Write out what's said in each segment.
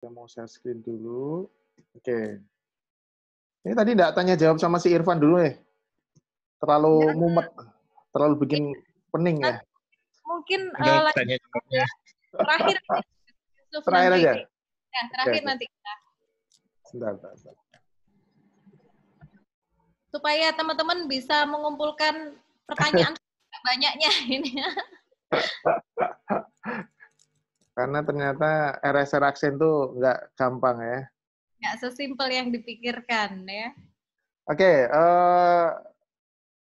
Saya mau share screen dulu. Oke. Okay. Ini tadi enggak tanya jawab sama si Irfan dulu nih. Ya? Terlalu ya. mumet, terlalu bikin iya. pening ya. Mungkin uh, tanya ya. terakhir terakhir aja. Ya, terakhir okay. nanti kita. Sebentar, sebentar. Supaya teman-teman bisa mengumpulkan pertanyaan banyaknya ini. Ya. Karena ternyata RSR aksen itu nggak gampang ya. Nggak sesimpel yang dipikirkan ya. Oke, okay, uh, eh,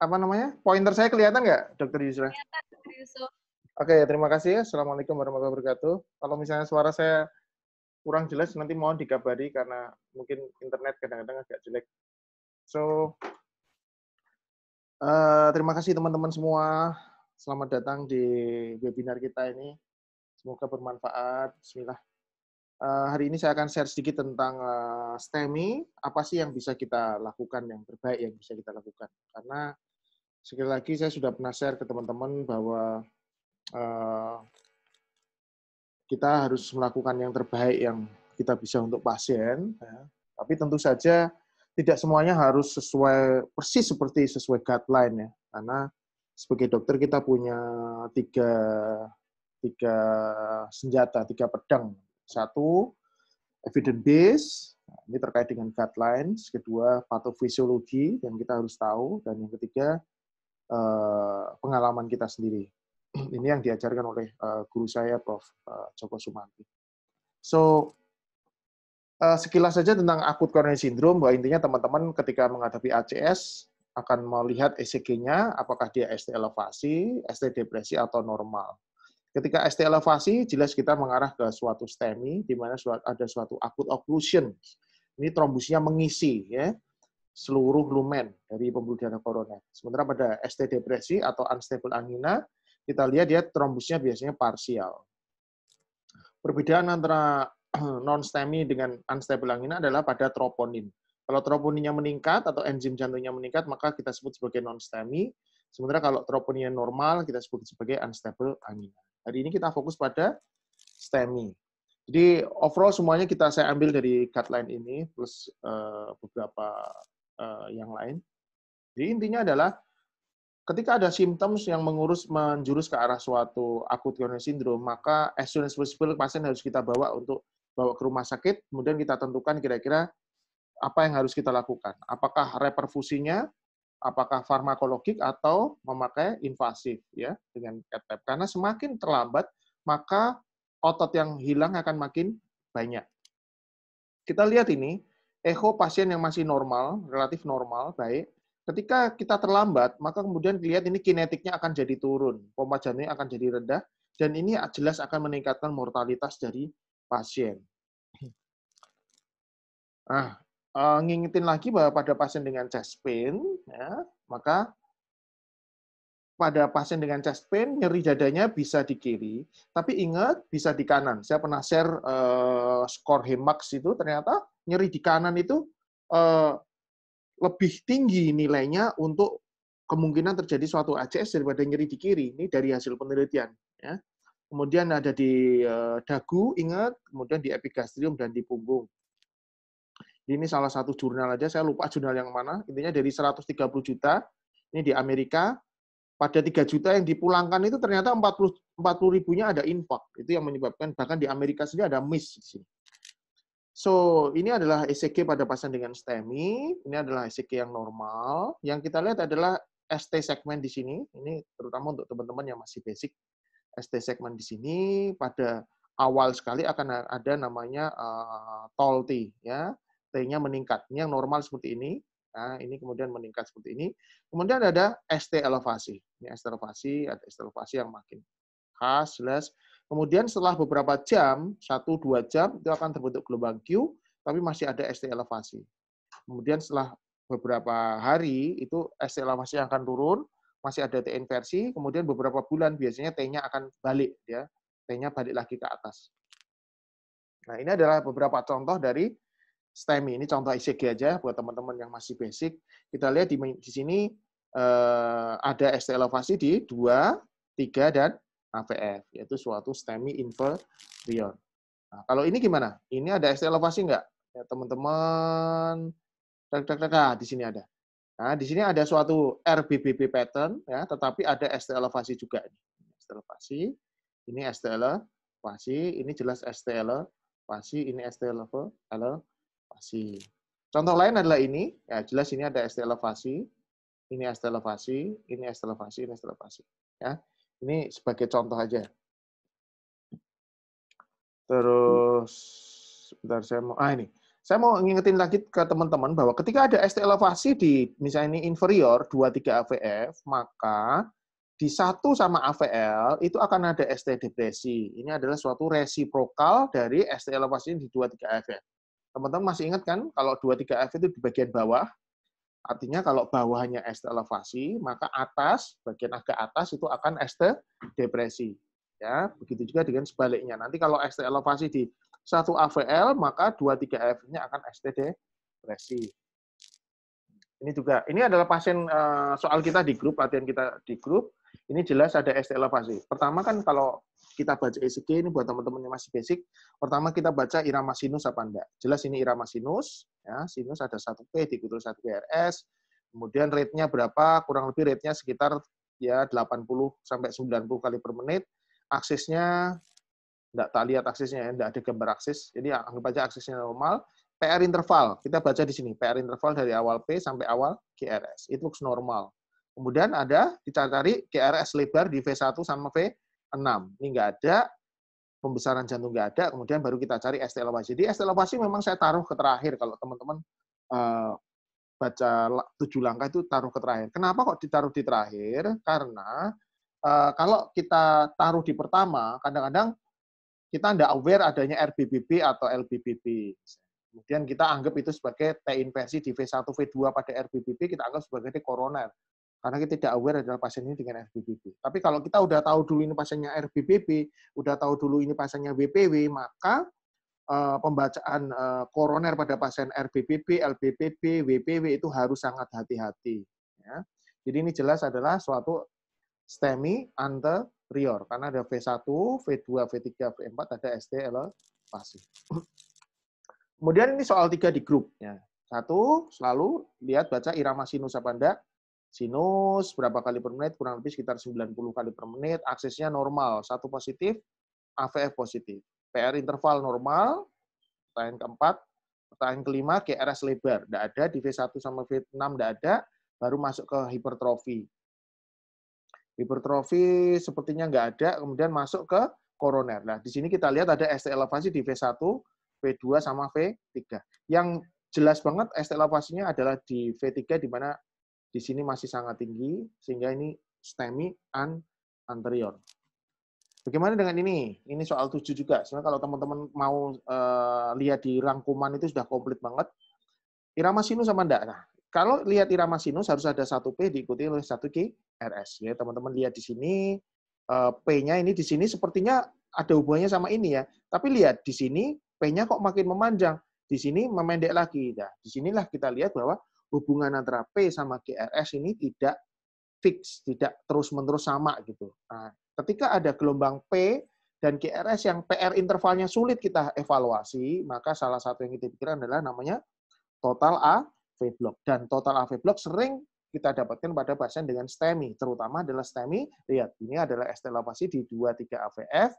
apa namanya? Pointer saya kelihatan nggak, Dokter Yusra? Kelihatan, Dokter Yusuf. Oke, okay, terima kasih. Ya. Assalamualaikum warahmatullahi wabarakatuh. Kalau misalnya suara saya kurang jelas, nanti mohon dikabari karena mungkin internet kadang-kadang agak jelek. So, uh, terima kasih teman-teman semua. Selamat datang di webinar kita ini. Semoga bermanfaat. Bismillah. Uh, hari ini saya akan share sedikit tentang uh, STEMI, apa sih yang bisa kita lakukan, yang terbaik yang bisa kita lakukan. Karena sekali lagi saya sudah pernah share ke teman-teman bahwa uh, kita harus melakukan yang terbaik yang kita bisa untuk pasien. Ya. Tapi tentu saja tidak semuanya harus sesuai persis seperti sesuai guideline ya, karena sebagai dokter kita punya tiga tiga senjata, tiga pedang. Satu, evidence base, nah, ini terkait dengan guidelines. Kedua, patofisiologi yang kita harus tahu. Dan yang ketiga, eh, pengalaman kita sendiri. Ini yang diajarkan oleh eh, guru saya, Prof. Eh, Joko Sumanti. So, sekilas saja tentang akut coronary syndrome, bahwa intinya teman-teman ketika menghadapi ACS, akan melihat ECG-nya, apakah dia ST elevasi, ST depresi, atau normal. Ketika ST elevasi, jelas kita mengarah ke suatu STEMI, di mana ada suatu akut occlusion. Ini trombusnya mengisi ya seluruh lumen dari pembuluh darah koroner. Sementara pada ST depresi atau unstable angina, kita lihat dia trombusnya biasanya parsial. Perbedaan antara non-STEMI dengan unstable angina adalah pada troponin. Kalau troponinnya meningkat atau enzim jantungnya meningkat, maka kita sebut sebagai non-STEMI. Sementara kalau troponinnya normal, kita sebut sebagai unstable angina. Hari ini kita fokus pada STEMI. Jadi overall semuanya kita saya ambil dari guideline ini plus uh, beberapa uh, yang lain. Jadi intinya adalah ketika ada symptoms yang mengurus menjurus ke arah suatu akut coronary syndrome, maka as soon as possible pasien harus kita bawa untuk bawa ke rumah sakit, kemudian kita tentukan kira-kira apa yang harus kita lakukan. Apakah reperfusinya apakah farmakologik atau memakai invasif ya dengan CAT Karena semakin terlambat maka otot yang hilang akan makin banyak. Kita lihat ini, echo pasien yang masih normal, relatif normal, baik. Ketika kita terlambat, maka kemudian dilihat ini kinetiknya akan jadi turun, pompa jantungnya akan jadi rendah, dan ini jelas akan meningkatkan mortalitas dari pasien. Ah, uh, ngingetin lagi bahwa pada pasien dengan chest pain, ya, maka pada pasien dengan chest pain nyeri dadanya bisa di kiri, tapi ingat bisa di kanan. Saya pernah share uh, skor Hemax itu ternyata nyeri di kanan itu uh, lebih tinggi nilainya untuk kemungkinan terjadi suatu ACS daripada nyeri di kiri. Ini dari hasil penelitian. Ya. Kemudian ada di uh, dagu, ingat, kemudian di epigastrium dan di punggung ini salah satu jurnal aja, saya lupa jurnal yang mana, intinya dari 130 juta, ini di Amerika, pada 3 juta yang dipulangkan itu ternyata 40, 40 ribunya ada infak. Itu yang menyebabkan, bahkan di Amerika sendiri ada miss di sini. So, ini adalah ECG pada pasien dengan STEMI. Ini adalah ECG yang normal. Yang kita lihat adalah ST segmen di sini. Ini terutama untuk teman-teman yang masih basic. ST segmen di sini pada awal sekali akan ada namanya uh, eh, TOLT ya. ST-nya meningkat. Ini yang normal seperti ini. Nah, ini kemudian meningkat seperti ini. Kemudian ada ST elevasi. Ini ST elevasi, ada ST elevasi yang makin khas, jelas. Kemudian setelah beberapa jam, 1-2 jam, itu akan terbentuk gelombang Q, tapi masih ada ST elevasi. Kemudian setelah beberapa hari, itu ST elevasi akan turun, masih ada T inversi, kemudian beberapa bulan biasanya T-nya akan balik. ya T-nya balik lagi ke atas. Nah, ini adalah beberapa contoh dari STEMI. Ini contoh ICG aja buat teman-teman yang masih basic. Kita lihat di, di sini eh, ada ST elevasi di 2, 3, dan AVF, yaitu suatu STEMI inferior. Nah, kalau ini gimana? Ini ada ST elevasi nggak? Ya, teman-teman, nah, di sini ada. Nah, di sini ada suatu RBBB pattern, ya, tetapi ada ST elevasi juga. Ini ST elevasi, ini ST elevasi, ini jelas ST elevasi, ini ST elevasi, elevasi. Contoh lain adalah ini, ya jelas ini ada ST elevasi, ini ST elevasi, ini ST elevasi, ini ST elevasi. Ya, ini sebagai contoh aja. Terus sebentar saya mau ah ini. Saya mau ngingetin lagi ke teman-teman bahwa ketika ada ST elevasi di misalnya ini inferior 23 AVF, maka di satu sama AVL itu akan ada ST depresi. Ini adalah suatu resiprokal dari ST elevasi di 23 AVF. Teman-teman masih ingat kan kalau 23 f itu di bagian bawah, artinya kalau bawahnya ST elevasi, maka atas, bagian agak atas itu akan ST depresi. Ya, begitu juga dengan sebaliknya. Nanti kalau ST elevasi di 1 AVL, maka 23 F-nya akan ST depresi. Ini juga, ini adalah pasien eh, soal kita di grup, latihan kita di grup. Ini jelas ada ST elevasi. Pertama kan kalau kita baca ECG ini buat teman-teman yang masih basic. Pertama kita baca irama sinus apa enggak. Jelas ini irama sinus, ya, sinus ada 1P diikuti 1 GRS. Kemudian rate-nya berapa? Kurang lebih rate-nya sekitar ya 80 sampai 90 kali per menit. Aksisnya enggak tak lihat aksisnya, ya, enggak ada gambar aksis. Jadi anggap aja aksisnya normal. PR interval, kita baca di sini. PR interval dari awal P sampai awal GRS. looks normal. Kemudian ada dicari-cari GRS lebar di V1 sama V 6. Ini nggak ada, pembesaran jantung nggak ada, kemudian baru kita cari ST elevasi. Jadi ST elevasi memang saya taruh ke terakhir kalau teman-teman eh, baca tujuh langkah itu taruh ke terakhir. Kenapa kok ditaruh di terakhir? Karena eh, kalau kita taruh di pertama, kadang-kadang kita tidak aware adanya RBBB atau LBBB. Kemudian kita anggap itu sebagai T inversi di V1, V2 pada RBBB, kita anggap sebagai T koroner. Karena kita tidak aware adalah pasien ini dengan RBBB. Tapi kalau kita udah tahu dulu ini pasiennya RBBB, udah tahu dulu ini pasiennya WPW, maka uh, pembacaan uh, koroner pada pasien RBBB, LBBB, WPW itu harus sangat hati-hati. Ya. Jadi ini jelas adalah suatu STEMI anterior karena ada V1, V2, V3, V4 ada STL pasif. Kemudian ini soal tiga di grup. Ya. Satu, selalu lihat baca irama sinus apa enggak sinus berapa kali per menit kurang lebih sekitar 90 kali per menit aksesnya normal satu positif AVF positif PR interval normal pertanyaan keempat pertanyaan kelima GRS lebar tidak ada di V1 sama V6 tidak ada baru masuk ke hipertrofi hipertrofi sepertinya nggak ada kemudian masuk ke koroner nah di sini kita lihat ada ST elevasi di V1 V2 sama V3 yang jelas banget ST elevasinya adalah di V3 di mana di sini masih sangat tinggi, sehingga ini STEMI an anterior. Bagaimana dengan ini? Ini soal 7 juga. Sebenarnya kalau teman-teman mau uh, lihat di rangkuman itu sudah komplit banget. Irama sinus sama enggak? Nah, kalau lihat irama sinus harus ada satu P diikuti oleh satu k RS. Ya, teman-teman lihat di sini uh, P-nya ini di sini sepertinya ada hubungannya sama ini ya. Tapi lihat di sini P-nya kok makin memanjang. Di sini memendek lagi. Nah, di sinilah kita lihat bahwa hubungan antara P sama GRS ini tidak fix, tidak terus-menerus sama gitu. Nah, ketika ada gelombang P dan GRS yang PR intervalnya sulit kita evaluasi, maka salah satu yang kita pikirkan adalah namanya total AV block. Dan total AV block sering kita dapatkan pada pasien dengan STEMI, terutama adalah STEMI, lihat, ini adalah elevasi di 2-3 AVF,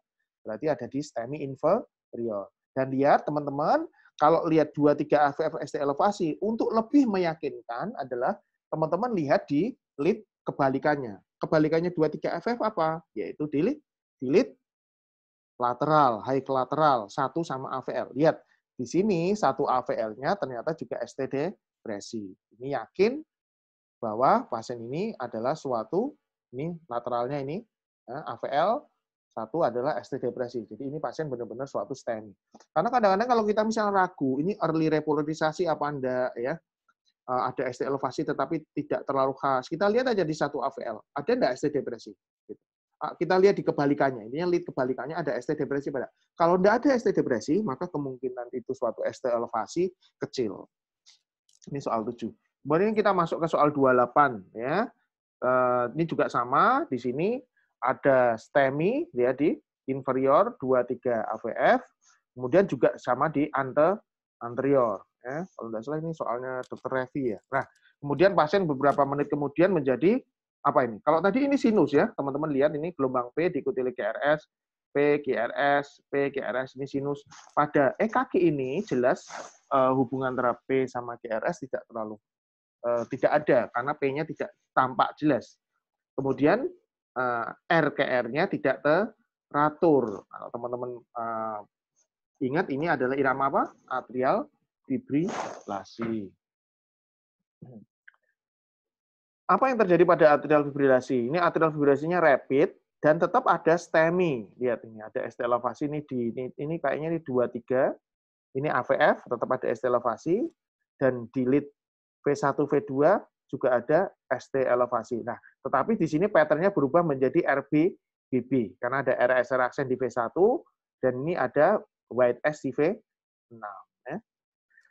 berarti ada di STEMI inferior. Dan lihat teman-teman, kalau lihat 2 3 AVF ST elevasi untuk lebih meyakinkan adalah teman-teman lihat di lead kebalikannya. Kebalikannya 2 3 AVF apa? Yaitu di lead di lead lateral, high lateral, satu sama AVL. Lihat di sini satu AVL-nya ternyata juga STD presi. Ini yakin bahwa pasien ini adalah suatu ini lateralnya ini AVL ya, satu adalah ST depresi. Jadi ini pasien benar-benar suatu STEMI. Karena kadang-kadang kalau kita misalnya ragu, ini early repolarisasi apa Anda ya? Eh, ada ST elevasi tetapi tidak terlalu khas. Kita lihat aja di satu AVL, ada enggak ST depresi? Gitu. Ah, kita lihat di kebalikannya, ini yang lihat kebalikannya ada ST depresi pada. Kalau enggak ada ST depresi, maka kemungkinan itu suatu ST elevasi kecil. Ini soal 7. Kemudian kita masuk ke soal 28 ya. Eh, ini juga sama di sini ada STEMI ya di inferior 23 AVF, kemudian juga sama di ante anterior. Ya. Kalau tidak salah ini soalnya dokter Revi ya. Nah, kemudian pasien beberapa menit kemudian menjadi apa ini? Kalau tadi ini sinus ya, teman-teman lihat ini gelombang P diikuti oleh GRS, P, grs P, grs ini sinus. Pada EKG eh, ini jelas uh, hubungan antara P sama grs tidak terlalu uh, tidak ada karena P-nya tidak tampak jelas. Kemudian uh, eh, RKR-nya tidak teratur. Kalau teman-teman uh, ingat ini adalah irama apa? Atrial fibrilasi. Apa yang terjadi pada atrial fibrilasi? Ini atrial fibrilasinya rapid dan tetap ada STEMI. Lihat ini ada ST elevasi ini di ini, ini kayaknya ini 23. Ini AVF tetap ada ST elevasi dan di lead V1 V2 juga ada ST elevasi. Nah, tetapi di sini patternnya berubah menjadi RBBB karena ada RS reaction di V1 dan ini ada white S di V6. Ya.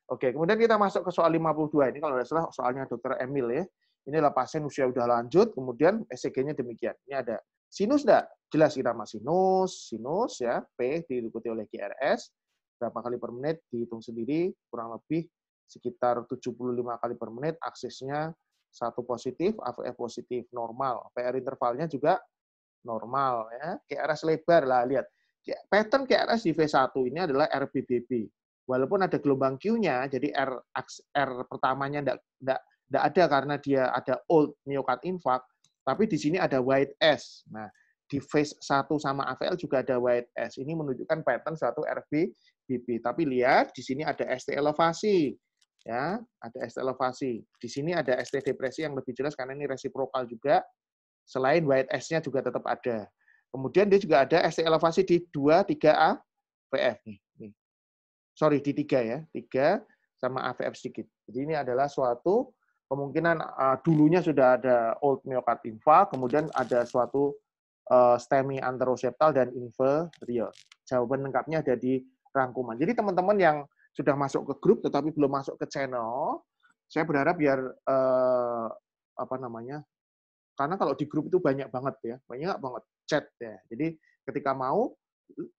Oke, kemudian kita masuk ke soal 52. Ini kalau tidak salah soalnya dokter Emil ya. Ini pasien usia sudah lanjut, kemudian ECG-nya demikian. Ini ada sinus enggak? Jelas kita masih sinus, sinus ya, P diikuti oleh QRS Berapa kali per menit dihitung sendiri, kurang lebih sekitar 75 kali per menit aksesnya satu positif, AVF positif, normal. PR intervalnya juga normal. ya KRS lebar lah, lihat. Pattern KRS di V1 ini adalah RBBB. Walaupun ada gelombang Q-nya, jadi R, R pertamanya tidak tidak tidak ada karena dia ada old myocard infarct, tapi di sini ada white S. Nah, di phase 1 sama AVL juga ada white S. Ini menunjukkan pattern suatu RBBB. Tapi lihat, di sini ada ST elevasi ya ada ST elevasi. Di sini ada ST depresi yang lebih jelas karena ini resiprokal juga. Selain white S-nya juga tetap ada. Kemudian dia juga ada ST elevasi di 2, 3A, PF nih. nih. Sorry, di 3 ya. 3 sama AVF sedikit. Jadi ini adalah suatu kemungkinan uh, dulunya sudah ada old myocard infarct, kemudian ada suatu uh, STEMI anteroseptal dan inferior. Jawaban lengkapnya ada di rangkuman. Jadi teman-teman yang sudah masuk ke grup tetapi belum masuk ke channel, saya berharap biar eh, apa namanya? Karena kalau di grup itu banyak banget ya, banyak banget chat ya. Jadi ketika mau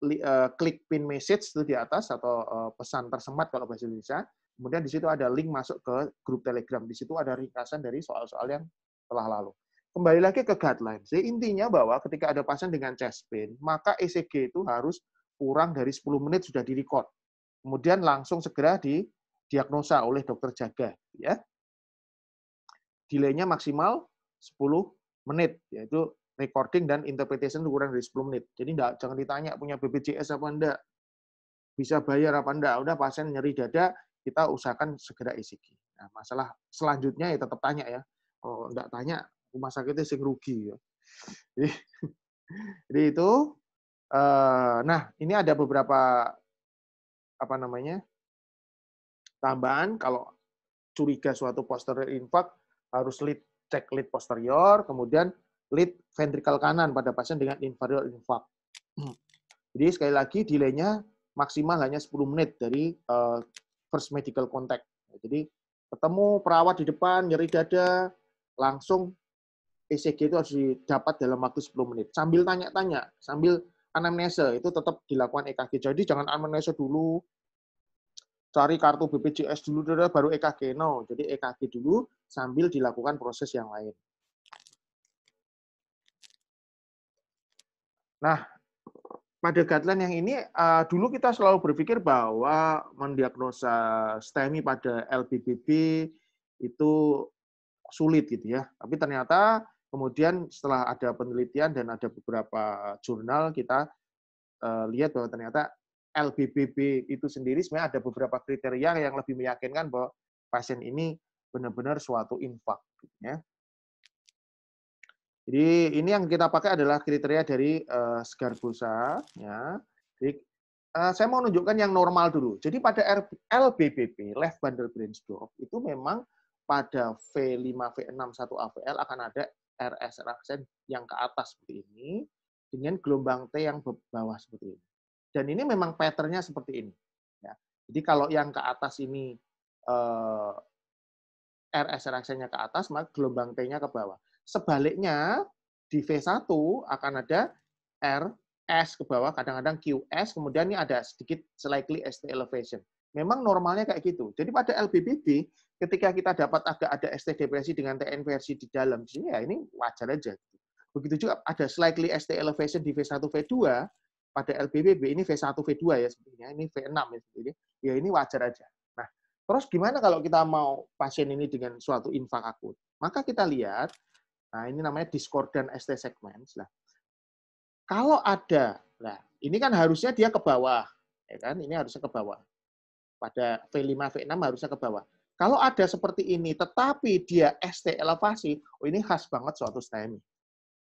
li, eh, klik pin message itu di atas atau eh, pesan tersemat kalau bahasa Indonesia. Kemudian di situ ada link masuk ke grup Telegram. Di situ ada ringkasan dari soal-soal yang telah lalu. Kembali lagi ke guidelines. Jadi intinya bahwa ketika ada pasien dengan chest pain, maka ECG itu harus kurang dari 10 menit sudah direcord kemudian langsung segera didiagnosa oleh dokter jaga ya delaynya maksimal 10 menit yaitu recording dan interpretation kurang dari 10 menit jadi enggak, jangan ditanya punya BPJS apa enggak bisa bayar apa enggak udah pasien nyeri dada kita usahakan segera ECG nah, masalah selanjutnya ya tetap tanya ya oh enggak tanya rumah sakitnya sing rugi ya jadi, jadi itu eh, nah ini ada beberapa apa namanya tambahan kalau curiga suatu posterior infak harus lead cek lead posterior, kemudian lead ventrikal kanan pada pasien dengan inferior infak. Hmm. Jadi sekali lagi delaynya maksimal hanya 10 menit dari uh, first medical contact. Jadi ketemu perawat di depan, nyeri dada, langsung ECG itu harus didapat dalam waktu 10 menit. Sambil tanya-tanya, sambil anamnesa itu tetap dilakukan EKG. Jadi jangan anamnesa dulu, cari kartu BPJS dulu dulu baru EKG. No, jadi EKG dulu sambil dilakukan proses yang lain. Nah, pada guideline yang ini uh, dulu kita selalu berpikir bahwa mendiagnosa STEMI pada LBBB itu sulit gitu ya. Tapi ternyata Kemudian setelah ada penelitian dan ada beberapa jurnal kita eh, lihat bahwa ternyata LBBB itu sendiri sebenarnya ada beberapa kriteria yang lebih meyakinkan bahwa pasien ini benar-benar suatu infak. Ya. Jadi ini yang kita pakai adalah kriteria dari uh, pulsa. Ya. Jadi eh, saya mau nunjukkan yang normal dulu. Jadi pada LBBP, left bundle Block itu memang pada V5, V6, 1 AVL akan ada RS raksen yang ke atas seperti ini dengan gelombang T yang bawah seperti ini. Dan ini memang patternnya seperti ini. Ya. Jadi kalau yang ke atas ini eh, RS RSN-nya ke atas, maka gelombang T-nya ke bawah. Sebaliknya di V1 akan ada RS ke bawah, kadang-kadang QS, kemudian ini ada sedikit slightly ST elevation. Memang normalnya kayak gitu. Jadi pada LBBB, ketika kita dapat agak ada ST depresi dengan TN versi di dalam sini ya ini wajar aja. Gitu. Begitu juga ada slightly ST elevation di V1 V2 pada LBBB ini V1 V2 ya sebenarnya, ini V6 ya sebenarnya, Ya ini wajar aja. Nah, terus gimana kalau kita mau pasien ini dengan suatu infak akut? Maka kita lihat nah ini namanya discordant ST segments lah. Kalau ada nah ini kan harusnya dia ke bawah ya kan ini harusnya ke bawah. Pada V5 V6 harusnya ke bawah kalau ada seperti ini, tetapi dia ST elevasi, oh ini khas banget suatu STEMI.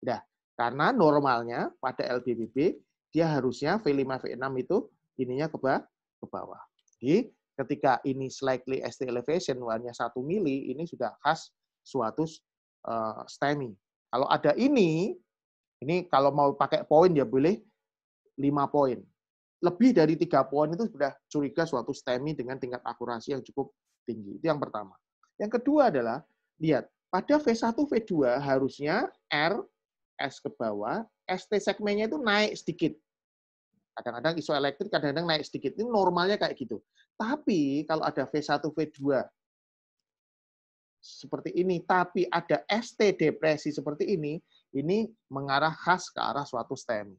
Nah, karena normalnya pada LBBB, dia harusnya V5, V6 itu ininya ke, bawah, ke bawah. Jadi ketika ini slightly ST elevation, warnanya 1 mili, ini sudah khas suatu uh, eh, STEMI. Kalau ada ini, ini kalau mau pakai poin ya boleh 5 poin. Lebih dari tiga poin itu sudah curiga suatu STEMI dengan tingkat akurasi yang cukup tinggi. Itu yang pertama. Yang kedua adalah, lihat, pada V1, V2 harusnya R, S ke bawah, ST segmennya itu naik sedikit. Kadang-kadang isoelectric kadang-kadang naik sedikit. Ini normalnya kayak gitu. Tapi kalau ada V1, V2 seperti ini, tapi ada ST depresi seperti ini, ini mengarah khas ke arah suatu STEM.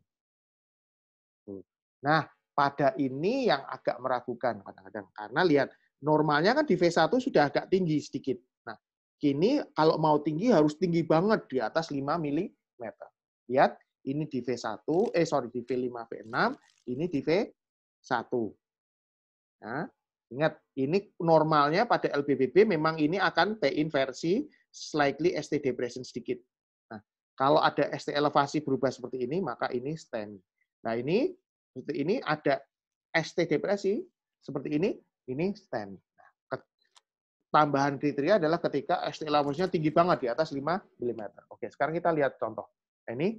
Nah, pada ini yang agak meragukan kadang-kadang. Karena lihat, Normalnya kan di V1 sudah agak tinggi sedikit. Nah, kini kalau mau tinggi harus tinggi banget di atas 5 mm. Lihat, ini di V1, eh sorry, di V5, V6, ini di V1. Nah, ya, ingat, ini normalnya pada LBBB memang ini akan P inversi slightly ST depression sedikit. Nah, kalau ada ST elevasi berubah seperti ini, maka ini stand. Nah, ini seperti ini ada ST depresi seperti ini, ini stand. Nah, tambahan kriteria adalah ketika ST allowance tinggi banget di atas 5 mm. Oke, sekarang kita lihat contoh. Nah, ini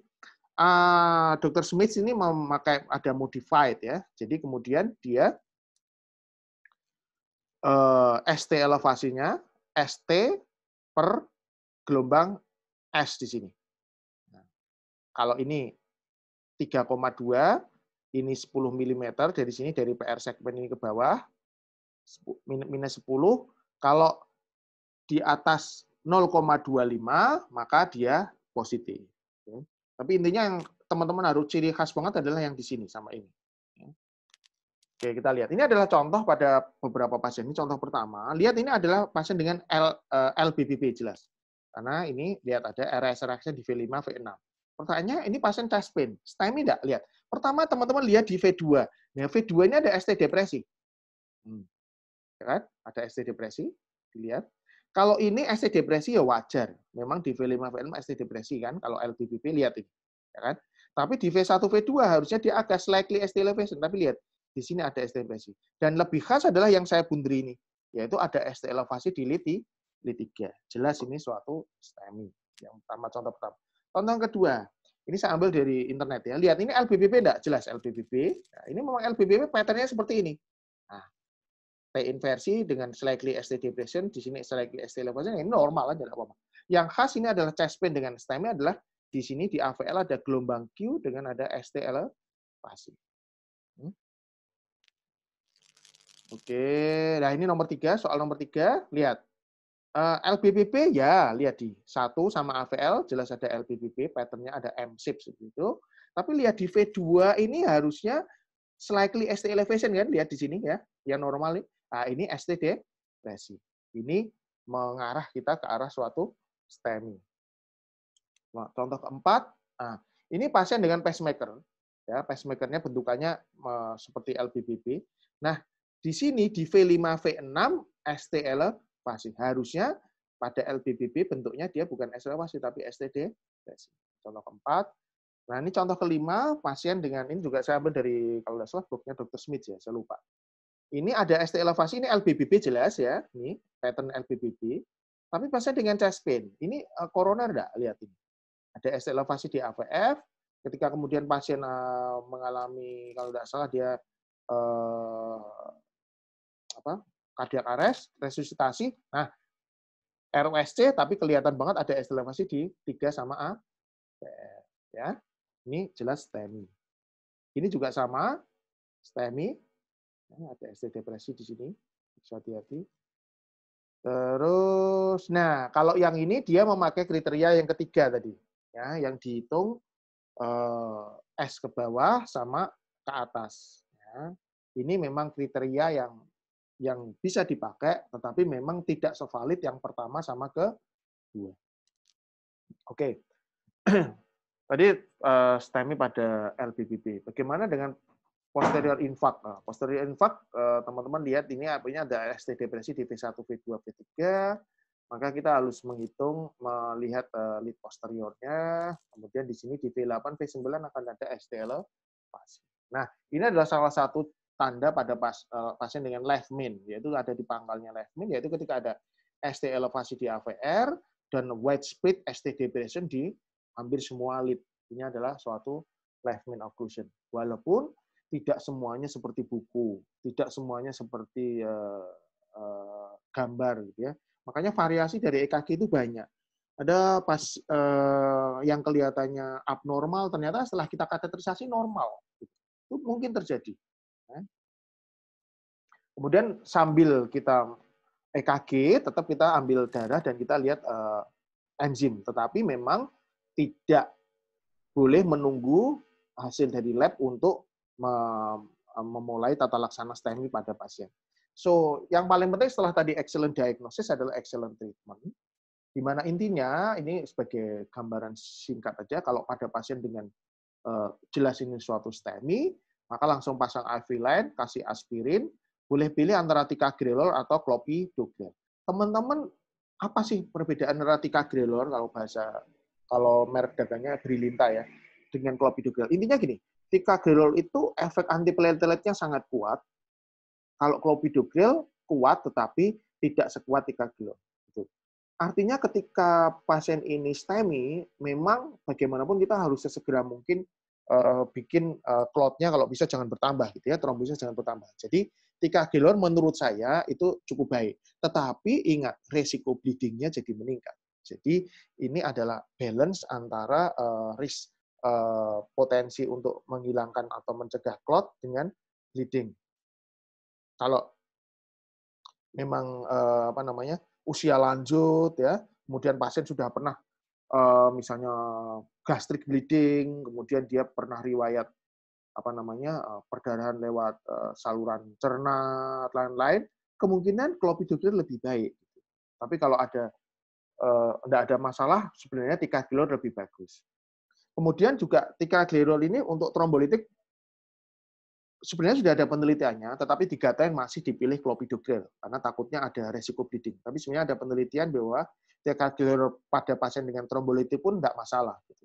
uh, ah, Dr. Smith ini memakai ada modified ya. Jadi kemudian dia uh, eh, ST elevasinya ST per gelombang S di sini. Nah, kalau ini 3,2, ini 10 mm dari sini dari PR segmen ini ke bawah, minus 10. Kalau di atas 0,25 maka dia positif. Ya. Tapi intinya yang teman-teman harus ciri khas banget adalah yang di sini sama ini. Ya. Oke, kita lihat. Ini adalah contoh pada beberapa pasien. Ini contoh pertama. Lihat ini adalah pasien dengan L, eh, LBBB jelas. Karena ini lihat ada RS reaction di V5, V6. Pertanyaannya, ini pasien chest pain. Stemi tidak? Lihat. Pertama, teman-teman lihat di V2. Nah, V2 ini ada ST depresi. Hmm kan ada SD depresi, dilihat. Kalau ini SD depresi ya wajar. Memang di V5-V6 SD depresi kan, kalau LBBP lihat ini. Ya kan? Tapi di V1, V2 harusnya dia agak slightly ST elevation. Tapi lihat, di sini ada ST depresi. Dan lebih khas adalah yang saya bundri ini, yaitu ada ST elevasi di liti, litiga Jelas ini suatu STEMI. Yang pertama, contoh pertama. Contoh kedua, ini saya ambil dari internet ya. Lihat, ini LBBP enggak? Jelas LBBP. Nah, ini memang LBBP patternnya seperti ini inversi dengan slightly ST depression, di sini slightly ST elevation, ini normal aja, apa-apa. Yang khas ini adalah chest pain dengan STEM adalah di sini di AVL ada gelombang Q dengan ada ST elevasi. Hmm. Oke, nah ini nomor tiga, soal nomor tiga, lihat. Eh, lbbp ya, lihat di satu sama AVL, jelas ada lbbp patternnya ada m seperti itu. Tapi lihat di V2 ini harusnya slightly ST elevation kan, lihat di sini ya, yang normal nih. Nah, ini ST depresi. Ini mengarah kita ke arah suatu STEMI. Nah, contoh keempat, nah, ini pasien dengan pacemaker. Ya, pacemakernya bentukannya seperti LPBP. Nah, di sini di V5V6 ST elevasi. Harusnya pada LPBP bentuknya dia bukan ST elevasi tapi ST depresi. Contoh keempat, Nah, ini contoh kelima, pasien dengan ini juga saya ambil dari kalau tidak salah bukunya Dr. Smith ya, saya lupa. Ini ada ST elevasi, ini LBBB jelas ya, ini pattern LBBB. Tapi pasnya dengan chest pain. Ini eh, corona enggak? Lihat ini. Ada ST elevasi di AVF, ketika kemudian pasien eh, mengalami, kalau tidak salah dia eh, apa kardiak arrest, resusitasi. Nah, ROSC tapi kelihatan banget ada ST elevasi di 3 sama A. Ya. Ini jelas STEMI. Ini juga sama STEMI Nah, ada SD depresi di sini, hati-hati. Terus, nah kalau yang ini dia memakai kriteria yang ketiga tadi, ya, yang dihitung eh, S ke bawah sama ke atas. Ya. Ini memang kriteria yang yang bisa dipakai, tetapi memang tidak sevalid yang pertama sama ke dua. Oke, tadi eh, STEMI pada LPPP. Bagaimana dengan posterior infarct. Nah, posterior infarct, eh, teman-teman lihat ini artinya ada ST depresi di V1, V2, V3, maka kita harus menghitung melihat eh, lead posteriornya, kemudian di sini di V8, V9 akan ada STL e pas. Nah, ini adalah salah satu tanda pada pas, eh, pasien dengan left main, yaitu ada di pangkalnya left main, yaitu ketika ada ST elevasi di AVR dan speed ST depression di hampir semua lead. Ini adalah suatu left main occlusion. Walaupun tidak semuanya seperti buku, tidak semuanya seperti uh, uh, gambar gitu ya. Makanya variasi dari EKG itu banyak. Ada pas uh, yang kelihatannya abnormal ternyata setelah kita kateterisasi normal. Gitu. Itu mungkin terjadi. Ya. Kemudian sambil kita EKG tetap kita ambil darah dan kita lihat uh, enzim, tetapi memang tidak boleh menunggu hasil dari lab untuk Eh, memulai tata laksana STEMI pada pasien. So, yang paling penting setelah tadi excellent diagnosis adalah excellent treatment, di mana intinya ini sebagai gambaran singkat aja, kalau pada pasien dengan uh, jelas ini suatu STEMI, maka langsung pasang IV line, kasih aspirin, boleh pilih antara ticagrelor atau clopidogrel. Teman-teman, apa sih perbedaan antara ticagrelor kalau bahasa kalau merek dagangnya Brilinta ya dengan clopidogrel? Intinya gini, ticagrelor itu efek antiplateletnya sangat kuat. Kalau clopidogrel kuat tetapi tidak sekuat ticagrelor. Gitu. Artinya ketika pasien ini STEMI, memang bagaimanapun kita harus sesegera mungkin uh, bikin uh, clotnya kalau bisa jangan bertambah gitu ya, trombosisnya jangan bertambah. Jadi tiga menurut saya itu cukup baik. Tetapi ingat, resiko bleedingnya jadi meningkat. Jadi ini adalah balance antara uh, risk Eh, potensi untuk menghilangkan atau mencegah clot dengan bleeding. Kalau memang eh, apa namanya usia lanjut ya, kemudian pasien sudah pernah eh, misalnya gastric bleeding, kemudian dia pernah riwayat apa namanya perdarahan lewat saluran cerna lain-lain, kemungkinan clopidogrel lebih baik. Tapi kalau ada tidak ada masalah, sebenarnya tiga kilo lebih bagus. Kemudian juga ticagrelor ini untuk trombolitik sebenarnya sudah ada penelitiannya, tetapi yang masih dipilih clopidogrel karena takutnya ada resiko bleeding. Tapi sebenarnya ada penelitian bahwa ticagrelor pada pasien dengan trombolitik pun tidak masalah. Gitu.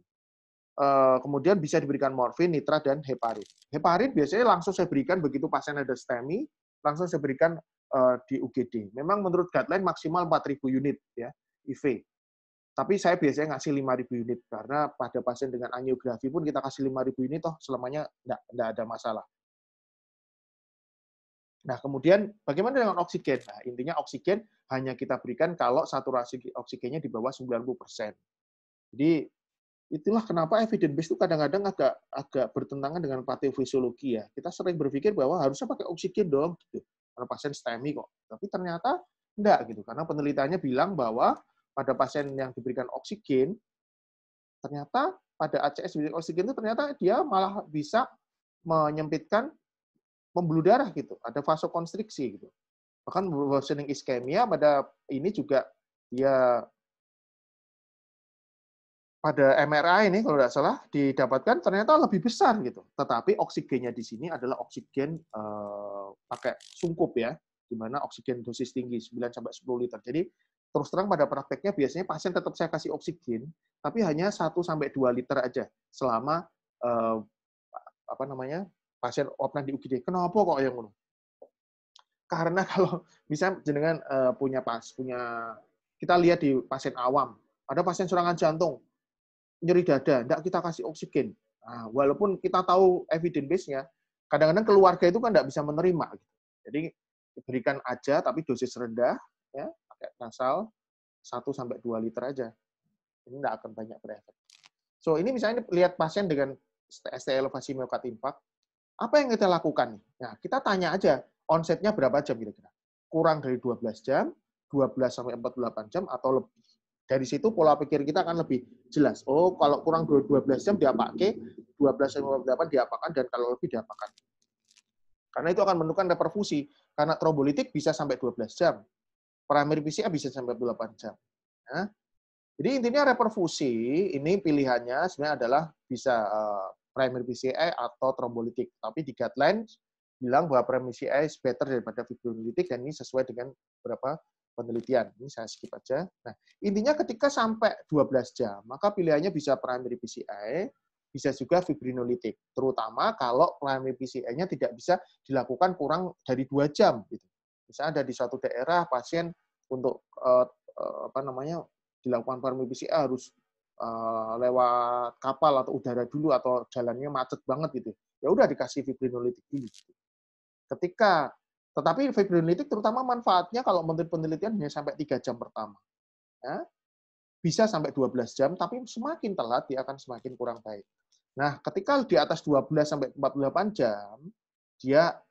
Eh, kemudian bisa diberikan morfin, nitrat, dan heparin. Heparin biasanya langsung saya berikan begitu pasien ada STEMI, langsung saya berikan eh, di UGD. Memang menurut guideline maksimal 4.000 unit ya IV. Tapi saya biasanya ngasih 5.000 unit, karena pada pasien dengan angiografi pun kita kasih 5.000 unit, toh selamanya enggak ada masalah. Nah, kemudian bagaimana dengan oksigen? Nah, intinya oksigen hanya kita berikan kalau saturasi oksigennya di bawah 90%. Jadi, itulah kenapa evidence base itu kadang-kadang agak agak bertentangan dengan patofisiologi ya. Kita sering berpikir bahwa harusnya pakai oksigen dong gitu. Karena pasien STEMI kok. Tapi ternyata enggak gitu. Karena penelitiannya bilang bahwa pada pasien yang diberikan oksigen, ternyata pada ACS diberikan oksigen itu ternyata dia malah bisa menyempitkan pembuluh darah gitu, ada vasokonstriksi gitu. Bahkan worsening iskemia pada ini juga dia pada MRI ini kalau tidak salah didapatkan ternyata lebih besar gitu. Tetapi oksigennya di sini adalah oksigen eh, pakai sungkup ya, di mana oksigen dosis tinggi 9 sampai 10 liter. Jadi terus terang pada prakteknya biasanya pasien tetap saya kasih oksigen, tapi hanya 1 sampai 2 liter aja selama eh, apa namanya? pasien opnam di UGD. Kenapa kok yang ngono? Karena kalau misalnya jenengan eh, punya pas punya kita lihat di pasien awam, ada pasien serangan jantung, nyeri dada, tidak kita kasih oksigen. Nah, walaupun kita tahu evidence base-nya, kadang-kadang keluarga itu kan tidak bisa menerima. Gitu. Jadi berikan aja tapi dosis rendah, ya, pakai nasal 1 sampai 2 liter aja. Ini tidak akan banyak berefek. So, ini misalnya lihat pasien dengan ST elevasi miokard impact, apa yang kita lakukan nih? Nah, kita tanya aja onsetnya berapa jam kira-kira? Kurang dari 12 jam, 12 sampai 48 jam atau lebih. Dari situ pola pikir kita akan lebih jelas. Oh, kalau kurang dari 12 jam diapakai, 12 sampai 48 diapakan dan kalau lebih diapakan. Karena itu akan menentukan reperfusi. Karena trombolitik bisa sampai 12 jam, Primer PCR bisa sampai 8 jam. Ya. Jadi intinya reperfusi ini pilihannya sebenarnya adalah bisa uh, primary PCI atau trombolitik. Tapi di guidelines bilang bahwa primary PCI is better daripada fibrinolitik dan ini sesuai dengan beberapa penelitian. Ini saya skip aja. Nah, intinya ketika sampai 12 jam, maka pilihannya bisa primary PCI, bisa juga fibrinolitik. Terutama kalau primary PCI-nya tidak bisa dilakukan kurang dari 2 jam. Gitu. Misalnya ada di satu daerah pasien untuk uh, apa namanya dilakukan farming PCR harus uh, lewat kapal atau udara dulu atau jalannya macet banget gitu. Ya udah dikasih fibrinolitik dulu. Ketika tetapi fibrinolitik terutama manfaatnya kalau menurut penelitian hanya sampai tiga jam pertama. Ya, bisa sampai 12 jam, tapi semakin telat dia akan semakin kurang baik. Nah, ketika di atas 12 sampai 48 jam, dia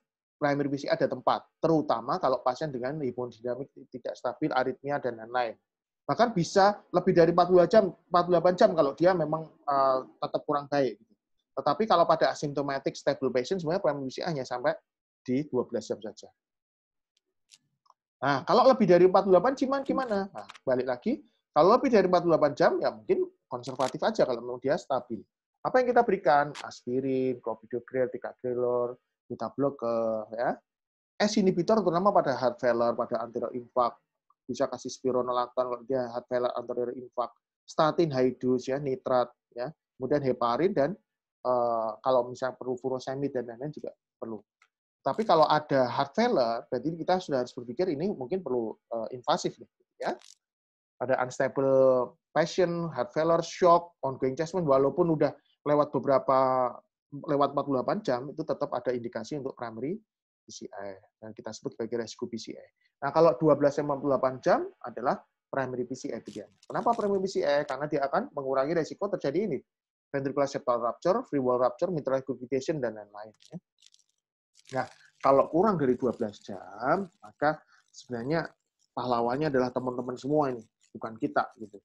primary PCI ada tempat, terutama kalau pasien dengan hipodinamik tidak stabil, aritmia, dan lain-lain. Bahkan bisa lebih dari 40 jam, 48 jam kalau dia memang uh, tetap kurang baik. Gitu. Tetapi kalau pada asymptomatic stable patient, sebenarnya primary PCI hanya sampai di 12 jam saja. Nah, kalau lebih dari 48 jam, gimana? Nah, balik lagi, kalau lebih dari 48 jam, ya mungkin konservatif aja kalau memang dia stabil. Apa yang kita berikan? Aspirin, clopidogrel, ticagrelor, kita blok ke ya. S inhibitor terutama pada heart failure, pada anterior infark, bisa kasih spironolactone kalau dia heart failure anterior infark, statin high dose ya, nitrat ya, kemudian heparin dan uh, kalau misalnya perlu furosemid dan lain-lain juga perlu. Tapi kalau ada heart failure, berarti kita sudah harus berpikir ini mungkin perlu uh, invasif nih, ya. Ada unstable patient, heart failure, shock, ongoing chest pain, walaupun udah lewat beberapa lewat 48 jam itu tetap ada indikasi untuk primary PCI dan e kita sebut sebagai resiko PCI. E. Nah, kalau 12 48 jam adalah primary PCI e kejadian. Kenapa primary PCI? Karena dia akan mengurangi resiko terjadi ini. Ventricular septal rupture, free wall rupture, mitral regurgitation, dan lain-lain. Ya. Nah, kalau kurang dari 12 jam, maka sebenarnya pahlawannya adalah teman-teman semua ini, bukan kita. gitu.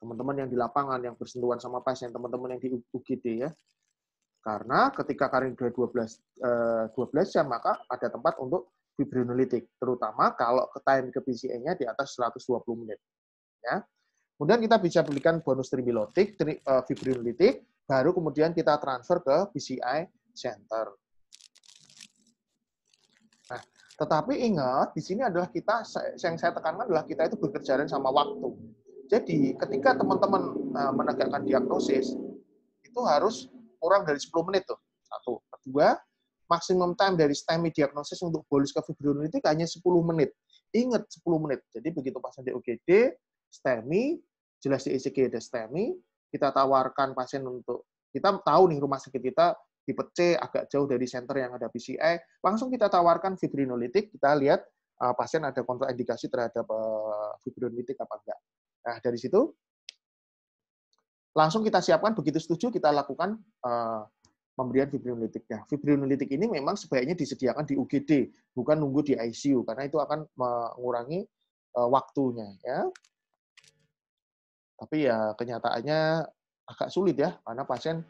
Teman-teman yang di lapangan, yang bersentuhan sama pasien, teman-teman yang di UGD ya, karena ketika kalian dua 12, 12 jam, maka ada tempat untuk fibrinolitik, terutama kalau ke time ke PCA-nya di atas 120 menit. Ya. Kemudian kita bisa berikan bonus trimilotik, eh, fibrinolitik, baru kemudian kita transfer ke PCI Center. Nah, tetapi ingat, di sini adalah kita, yang saya tekankan adalah kita itu bekerja sama waktu. Jadi, ketika teman-teman eh, menegakkan diagnosis, itu harus kurang dari 10 menit tuh. Satu. Kedua, maksimum time dari STEMI diagnosis untuk bolus ke fibrinolitik hanya 10 menit. Ingat 10 menit. Jadi begitu pasien di UGD, STEMI, jelas di ECG ada STEMI, kita tawarkan pasien untuk kita tahu nih rumah sakit kita tipe C agak jauh dari center yang ada PCI, langsung kita tawarkan fibrinolitik, kita lihat eh, pasien ada kontraindikasi terhadap uh, eh, fibrinolitik apa enggak. Nah, dari situ langsung kita siapkan begitu setuju kita lakukan uh, pemberian fibrinolitiknya. Fibrinolitik ini memang sebaiknya disediakan di UGD, bukan nunggu di ICU karena itu akan mengurangi uh, waktunya ya. Tapi ya kenyataannya agak sulit ya karena pasien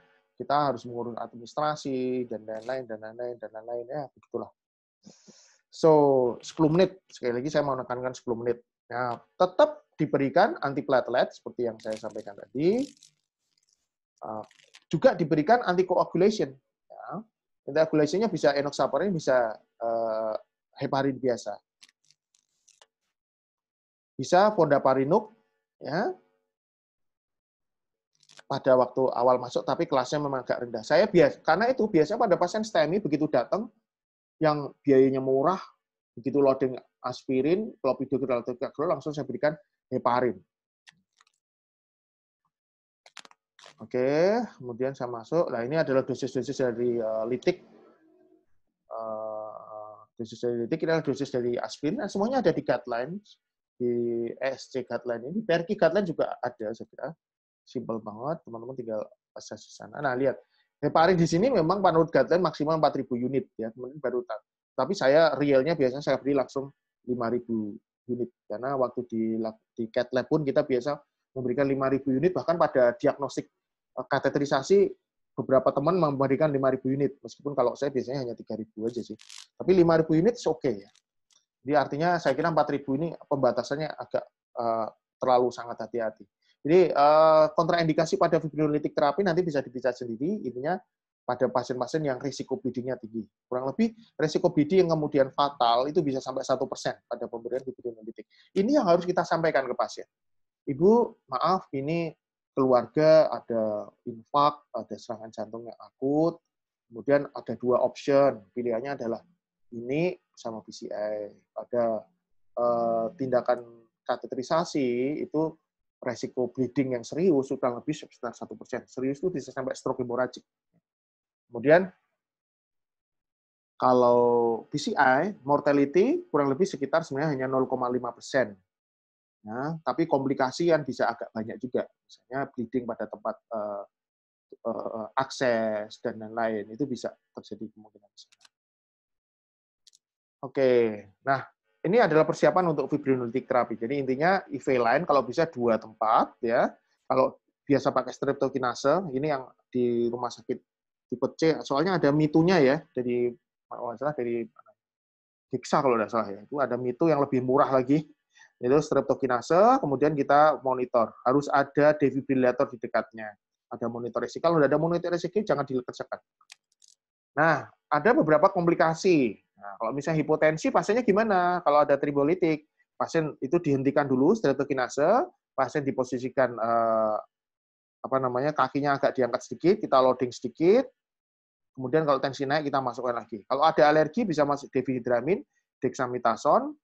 kita harus mengurus administrasi dan lain-lain dan lain-lain dan lain-lain ya begitulah. So, 10 menit. Sekali lagi saya mau menekankan 10 menit. Nah, tetap diberikan antiplatelet seperti yang saya sampaikan tadi. Ah, juga diberikan anticoagulation. Ya. Anticoagulationnya bisa enoxaparin, bisa uh, heparin biasa. Bisa fondaparinuk, ya, pada waktu awal masuk, tapi kelasnya memang agak rendah. Saya bias, karena itu biasanya pada pasien STEMI begitu datang, yang biayanya murah, Begitu loading aspirin, clopidogrel langsung saya berikan heparin. Oke, kemudian saya masuk. Nah, ini adalah dosis-dosis dari uh, litik. Eh, dosis dari litik ini adalah dosis dari aspirin. Nah, semuanya ada di guidelines. Di e SC guideline ini. PRK guideline juga ada, saya kira. Simple banget. Teman-teman tinggal assess di sana. Nah, lihat. Heparin di sini memang panurut guideline maksimal 4.000 unit. ya. Kemudian baru tapi saya realnya biasanya saya beli langsung 5.000 unit karena waktu di di cat lab pun kita biasa memberikan 5.000 unit bahkan pada diagnostik eh, kateterisasi beberapa teman memberikan 5.000 unit meskipun kalau saya biasanya hanya 3.000 aja sih. Tapi 5.000 unit oke okay ya. Jadi artinya saya kira 4.000 ini pembatasannya agak uh, terlalu sangat hati-hati. Jadi eh, kontraindikasi pada fibrinolitik terapi nanti bisa dibicar sendiri, intinya pada pasien-pasien yang risiko BD-nya tinggi. Kurang lebih risiko bleeding yang kemudian fatal itu bisa sampai satu persen pada pemberian antibiotik. Ini yang harus kita sampaikan ke pasien. Ibu, maaf, ini keluarga ada infak, ada serangan jantung yang akut, kemudian ada dua option. Pilihannya adalah ini sama PCI. Pada uh, eh, tindakan kateterisasi itu resiko bleeding yang serius sudah lebih sekitar satu persen. Serius itu bisa sampai stroke hemoragik Kemudian kalau PCI, mortality kurang lebih sekitar sebenarnya hanya 0,5 persen. Nah, tapi komplikasi yang bisa agak banyak juga. Misalnya bleeding pada tempat uh, uh, akses dan lain-lain. Itu bisa terjadi kemungkinan besar. Oke, nah ini adalah persiapan untuk fibrinolitik terapi. Jadi intinya IV line kalau bisa dua tempat ya. Kalau biasa pakai streptokinase, ini yang di rumah sakit tipe C. Soalnya ada mitunya ya dari kalau salah dari Hiksa kalau tidak salah ya. Itu ada mitu yang lebih murah lagi. Itu streptokinase, kemudian kita monitor. Harus ada defibrillator di dekatnya. Ada monitor resiko. Kalau tidak ada monitor resiko, jangan dilekat-lekat. Nah, ada beberapa komplikasi. Nah, kalau misalnya hipotensi, pasiennya gimana? Kalau ada tribolitik, pasien itu dihentikan dulu streptokinase, pasien diposisikan eh, apa namanya kakinya agak diangkat sedikit, kita loading sedikit, Kemudian kalau tensi naik kita masukkan lagi. Kalau ada alergi bisa masuk devihidramin, dexamethasone.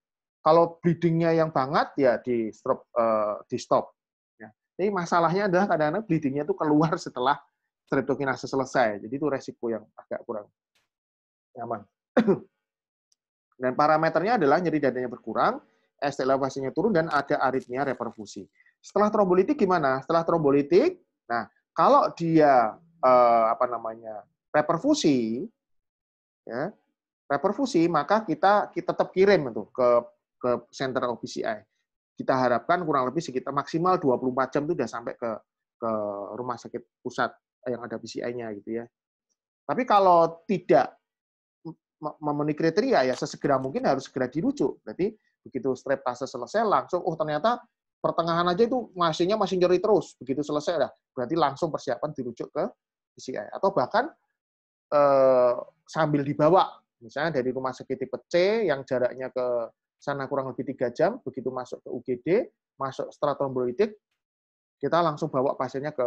Kalau bleedingnya yang banget ya di stop. Eh, di stop. Ya. Jadi masalahnya adalah kadang-kadang bleedingnya itu keluar setelah streptokinase selesai. Jadi itu resiko yang agak kurang nyaman. Dan parameternya adalah nyeri dadanya berkurang, ST elevasinya turun, dan ada aritmia reperfusi. Setelah trombolitik gimana? Setelah trombolitik, nah kalau dia eh, apa namanya reperfusi ya reperfusi maka kita kita tetap kirim itu ke ke center OPCI. Kita harapkan kurang lebih sekitar maksimal 24 jam itu sudah sampai ke ke rumah sakit pusat yang ada PCI-nya gitu ya. Tapi kalau tidak memenuhi kriteria ya sesegera mungkin harus segera dirujuk. Berarti begitu strep fase selesai langsung oh ternyata pertengahan aja itu masihnya masih nyeri terus. Begitu selesai dah berarti langsung persiapan dirujuk ke PCI atau bahkan eh, sambil dibawa. Misalnya dari rumah sakit tipe C yang jaraknya ke sana kurang lebih tiga jam, begitu masuk ke UGD, masuk stratombolitik, kita langsung bawa pasiennya ke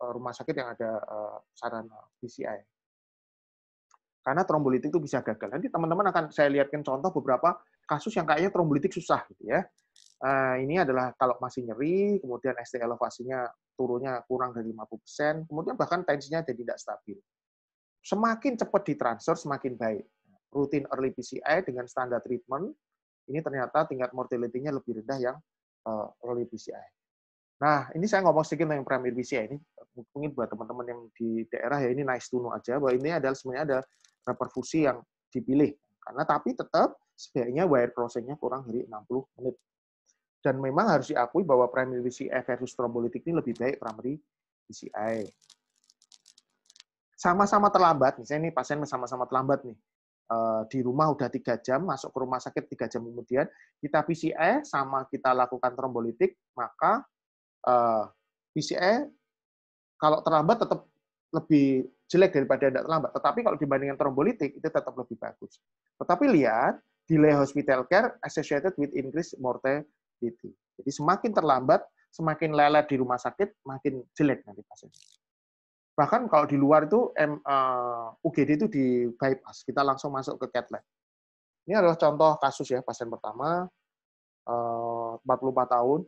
eh, rumah sakit yang ada eh, sarana PCI. Karena trombolitik itu bisa gagal. Nanti teman-teman akan saya lihatkan contoh beberapa kasus yang kayaknya trombolitik susah gitu ya. Eh, ini adalah kalau masih nyeri, kemudian ST elevasinya turunnya kurang dari 50%, kemudian bahkan tensinya jadi tidak stabil semakin cepat ditransfer semakin baik. Rutin early PCI dengan standar treatment ini ternyata tingkat mortality-nya lebih rendah yang eh, early PCI. Nah, ini saya ngomong sedikit tentang primary PCI ini mungkin buat teman-teman yang di daerah ya ini nice to know aja bahwa ini adalah sebenarnya ada reperfusi yang dipilih karena tapi tetap sebaiknya wire crossing-nya kurang dari 60 menit. Dan memang harus diakui bahwa primary PCI versus trombolitik ini lebih baik primary PCI sama-sama terlambat, misalnya ini pasien sama-sama terlambat nih, eh, di rumah udah tiga jam, masuk ke rumah sakit tiga jam kemudian, kita PCE sama kita lakukan trombolitik, maka eh, PCE kalau terlambat tetap lebih jelek daripada tidak terlambat. Tetapi kalau dibandingkan trombolitik, itu tetap lebih bagus. Tetapi lihat, delay hospital care associated with increased mortality. Jadi semakin terlambat, semakin lelet di rumah sakit, makin jelek nanti pasien. Bahkan kalau di luar itu M, uh, eh, UGD itu di bypass, kita langsung masuk ke cat lab. Ini adalah contoh kasus ya, pasien pertama, eh, uh, 44 tahun,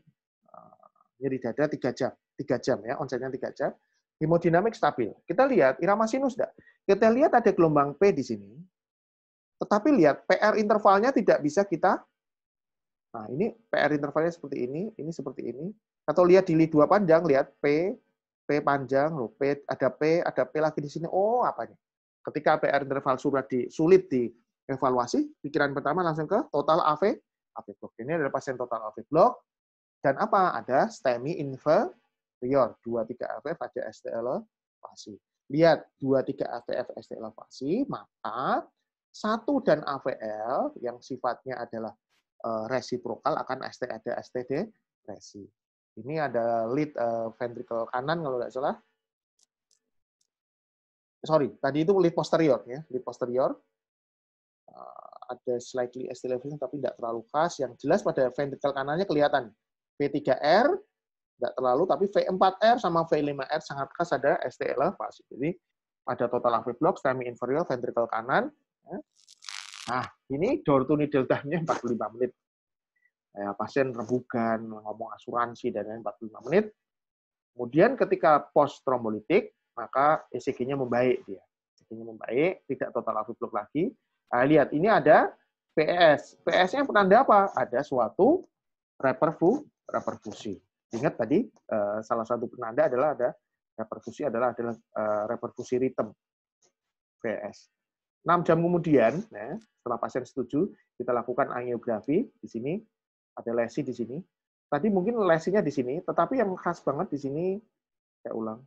uh, nyeri dada 3 jam, 3 jam ya, onsetnya 3 jam, hemodinamik stabil. Kita lihat irama sinus enggak? Kita lihat ada gelombang P di sini, tetapi lihat PR intervalnya tidak bisa kita Nah, ini PR intervalnya seperti ini, ini seperti ini. Atau lihat di li panjang, lihat P, panjang, loh, P, ada P, ada P lagi di sini. Oh, apa apanya? Ketika PR interval surat di, sulit dievaluasi, pikiran pertama langsung ke total AV, AV block. Ini adalah pasien total AV block. Dan apa? Ada STEMI inferior, 2-3 AV pada STL evaluasi. Lihat 2-3 AVF STL evaluasi. maka satu dan AVL yang sifatnya adalah eh, resiprokal akan ST ada STD resi. Ini ada lead uh, ventricle kanan kalau tidak salah. Sorry, tadi itu lead posterior ya, lead posterior. Uh, ada slightly ST elevation tapi tidak terlalu khas. Yang jelas pada ventricle kanannya kelihatan V3R tidak terlalu, tapi V4R sama V5R sangat khas ada ST elevasi. Jadi ada total AV block, semi inferior, ventricle kanan. Ya. Nah, ini door to needle time-nya 45 menit ya, pasien rebukan ngomong asuransi dan lain 45 menit. Kemudian ketika post trombolitik, maka ECG-nya membaik dia. ECG-nya membaik, tidak total afiblock lagi. Nah, lihat ini ada PS. PS-nya penanda apa? Ada suatu reperfu, reperfusi. Ingat tadi eh, salah satu penanda adalah ada reperfusi adalah adalah reperfusi ritem PS. 6 jam kemudian, ya, setelah pasien setuju, kita lakukan angiografi di sini ada lesi di sini. Tadi mungkin lesinya di sini, tetapi yang khas banget di sini, saya ulang.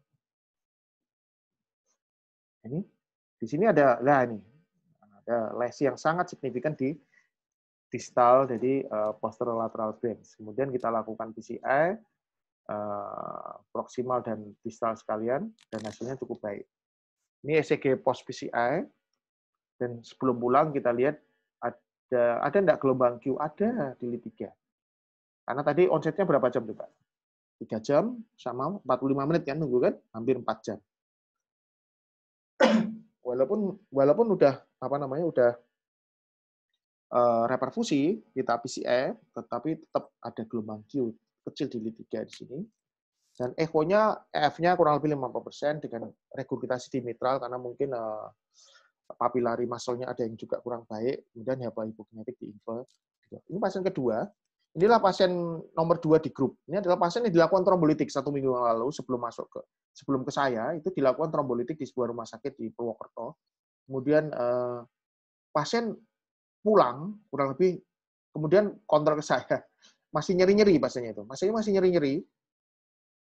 Ini, di sini ada, lah ini, ada lesi yang sangat signifikan di distal, jadi uh, lateral branch. Kemudian kita lakukan PCI, uh, eh, proximal dan distal sekalian, dan hasilnya cukup baik. Ini ECG post PCI, dan sebelum pulang kita lihat ada ada enggak gelombang Q? Ada di Litiga. Karena tadi onsetnya berapa jam coba? 3 jam sama 45 menit kan nunggu kan? Hampir 4 jam. walaupun walaupun udah apa namanya udah uh, reperfusi kita PCF, e, tetapi tetap ada gelombang Q kecil di Litiga di sini. Dan echo-nya F-nya kurang lebih 50% dengan regurgitasi di mitral karena mungkin uh, papilari masalnya ada yang juga kurang baik, kemudian ya hipokinetik di infer. Gitu. Ini pasien kedua, inilah pasien nomor dua di grup. Ini adalah pasien yang dilakukan trombolitik satu minggu yang lalu sebelum masuk ke sebelum ke saya, itu dilakukan trombolitik di sebuah rumah sakit di Purwokerto. Kemudian eh, pasien pulang kurang lebih kemudian kontrol ke saya masih nyeri-nyeri pasiennya itu. Pasiennya masih nyeri-nyeri.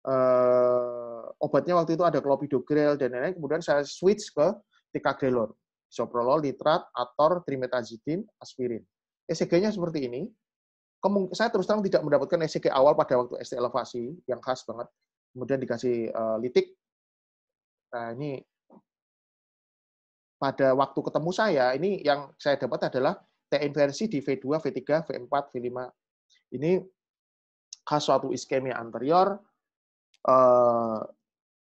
Eh, obatnya waktu itu ada clopidogrel dan lain-lain. Kemudian saya switch ke ticagrelor isoprolol, litrat, ator, trimetazidin, aspirin. ECG-nya seperti ini. saya terus terang tidak mendapatkan ECG awal pada waktu ST elevasi yang khas banget. Kemudian dikasih uh, litik. Nah, ini pada waktu ketemu saya, ini yang saya dapat adalah T inversi di V2, V3, V4, V5. Ini khas suatu iskemia anterior, eh,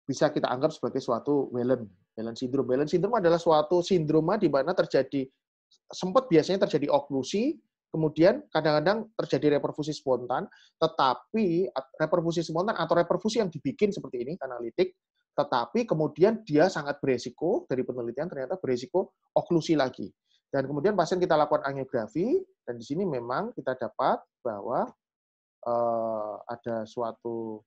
bisa kita anggap sebagai suatu welen. Balance syndrome. Balance syndrome adalah suatu sindroma di mana terjadi sempat biasanya terjadi oklusi, kemudian kadang-kadang terjadi reperfusi spontan, tetapi reperfusi spontan atau reperfusi yang dibikin seperti ini analitik, tetapi kemudian dia sangat beresiko dari penelitian ternyata beresiko oklusi lagi. Dan kemudian pasien kita lakukan angiografi dan di sini memang kita dapat bahwa uh, ada suatu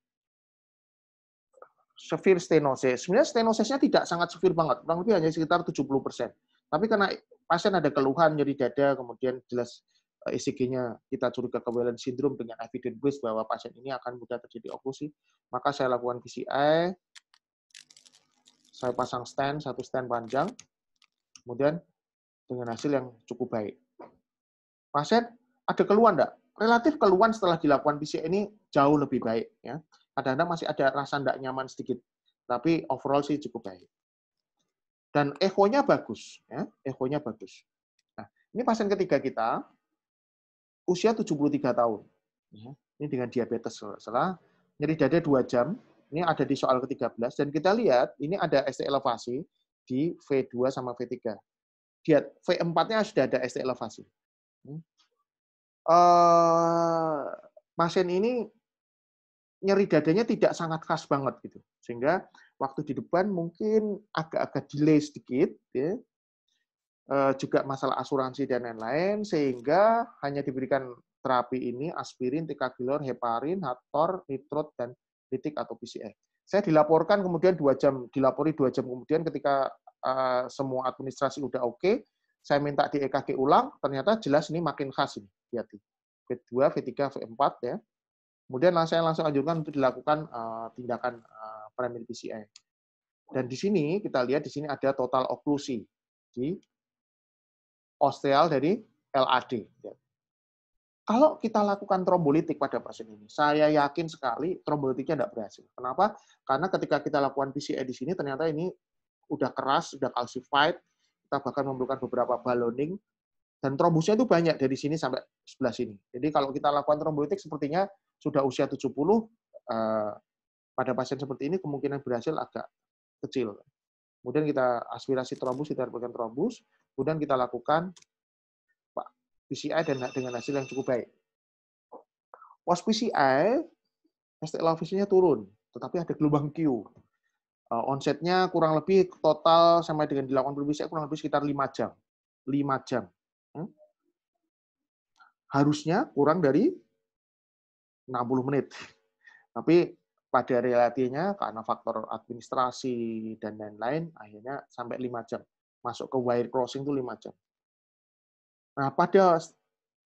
severe stenosis. Sebenarnya stenosisnya tidak sangat severe banget, kurang lebih hanya sekitar 70%. Tapi karena pasien ada keluhan nyeri dada, kemudian jelas ECG-nya eh, kita curiga Kewellen syndrome dengan evidence bahwa pasien ini akan mudah terjadi oklusi, maka saya lakukan PCI, saya pasang stand, satu stand panjang, kemudian dengan hasil yang cukup baik. Pasien ada keluhan enggak? Relatif keluhan setelah dilakukan PCI ini jauh lebih baik. ya kadang-kadang masih ada rasa tidak nyaman sedikit, tapi overall sih cukup baik. Dan nya bagus, ya, nya bagus. Nah, ini pasien ketiga kita, usia 73 tahun. Ya, ini dengan diabetes, setelah Nyeri dada dua jam, ini ada di soal ke-13, dan kita lihat ini ada ST elevasi di V2 sama V3. Dia, V4-nya sudah ada ST elevasi. Uh, pasien ini nyeri dadanya tidak sangat khas banget gitu. Sehingga waktu di depan mungkin agak-agak delay sedikit ya. E, juga masalah asuransi dan lain-lain sehingga hanya diberikan terapi ini aspirin, tikagilor, heparin, hator, nitrot dan litik atau PCA. Saya dilaporkan kemudian dua jam, dilapori dua jam kemudian ketika e, semua administrasi udah oke, okay, saya minta di EKG ulang, ternyata jelas ini makin khas ini, hati V2, V3, V4 ya Kemudian saya langsung anjurkan untuk dilakukan uh, tindakan uh, eh, primary PCI. Dan di sini kita lihat di sini ada total oklusi di osteal dari LAD. Ya. Kalau kita lakukan trombolitik pada pasien ini, saya yakin sekali trombolitiknya tidak berhasil. Kenapa? Karena ketika kita lakukan PCI di sini, ternyata ini udah keras, sudah calcified, kita bahkan memerlukan beberapa baloning, dan trombusnya itu banyak dari sini sampai sebelah sini. Jadi kalau kita lakukan trombolitik sepertinya sudah usia 70 eh, pada pasien seperti ini kemungkinan berhasil agak kecil. Kemudian kita aspirasi trombus, kita berikan trombus, kemudian kita lakukan PCI dan dengan hasil yang cukup baik. Pas PCI, ST nya turun, tetapi ada gelombang Q. Eh, onsetnya kurang lebih total sampai dengan dilakukan PCI kurang lebih sekitar 5 jam. 5 jam. Hmm? Harusnya kurang dari 60 menit. Tapi pada realitinya karena faktor administrasi dan lain-lain akhirnya sampai 5 jam. Masuk ke wire crossing itu 5 jam. Nah, pada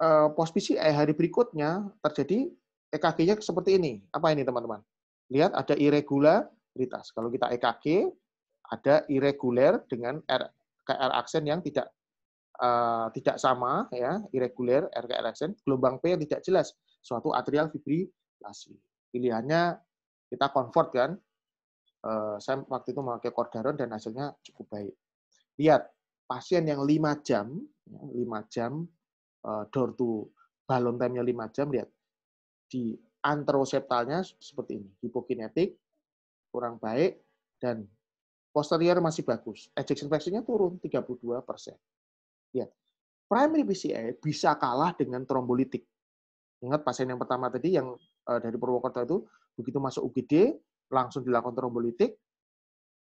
eh, pos PCI eh, hari berikutnya terjadi EKG-nya seperti ini. Apa ini, teman-teman? Lihat ada irregularitas. Kalau kita EKG, ada irregular dengan R, KR aksen yang tidak uh, tidak sama ya, irreguler RKR aksen, gelombang P yang tidak jelas suatu atrial fibrilasi. Pilihannya kita convert kan. Eh, saya waktu itu memakai kordaron dan hasilnya cukup baik. Lihat, pasien yang 5 jam, 5 ya, jam eh, door to balon time-nya 5 jam, lihat. Di antroseptalnya seperti ini, hipokinetik, kurang baik, dan posterior masih bagus. Ejection fractionnya turun 32 Lihat, primary PCA bisa kalah dengan trombolitik. Ingat pasien yang pertama tadi yang eh, dari Purwokerto itu begitu masuk UGD langsung dilakukan trombolitik,